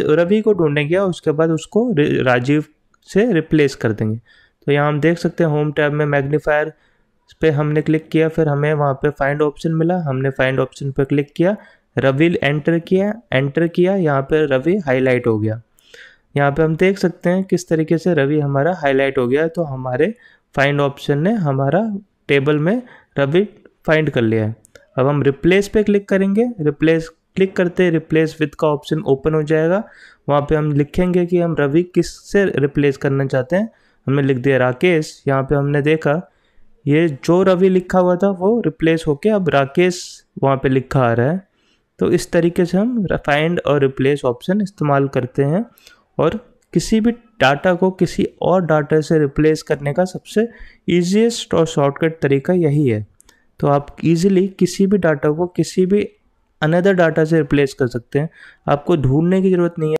रवि को ढूंढेंगे और उसके बाद उसको राजीव से रिप्लेस कर देंगे तो यहाँ हम देख सकते हैं होम टैब में मैग्नीफायर पे हमने क्लिक किया फिर हमें वहाँ पे फाइंड ऑप्शन मिला हमने फाइंड ऑप्शन पर क्लिक किया रवि एंटर किया एंटर किया यहाँ पर रवि हाईलाइट हो गया यहाँ पे हम देख सकते हैं किस तरीके से रवि हमारा हाईलाइट हो गया तो हमारे फाइंड ऑप्शन ने हमारा टेबल में रवि फाइंड कर लिया है अब हम रिप्लेस पे क्लिक करेंगे रिप्लेस क्लिक करते हैं रिप्लेस विथ का ऑप्शन ओपन हो जाएगा वहाँ पे हम लिखेंगे कि हम रवि किस से रिप्लेस करना चाहते हैं हमने लिख दिया राकेश यहाँ पे हमने देखा ये जो रवि लिखा हुआ था वो रिप्लेस होके अब राकेश वहाँ पे लिखा आ रहा है तो इस तरीके से हम फाइंड और रिप्लेस ऑप्शन इस्तेमाल करते हैं और किसी भी डाटा को किसी और डाटा से रिप्लेस करने का सबसे ईजिएस्ट और शॉर्टकट तरीका यही है तो आप इजीली किसी भी डाटा को किसी भी अनदर डाटा से रिप्लेस कर सकते हैं आपको ढूंढने की ज़रूरत नहीं है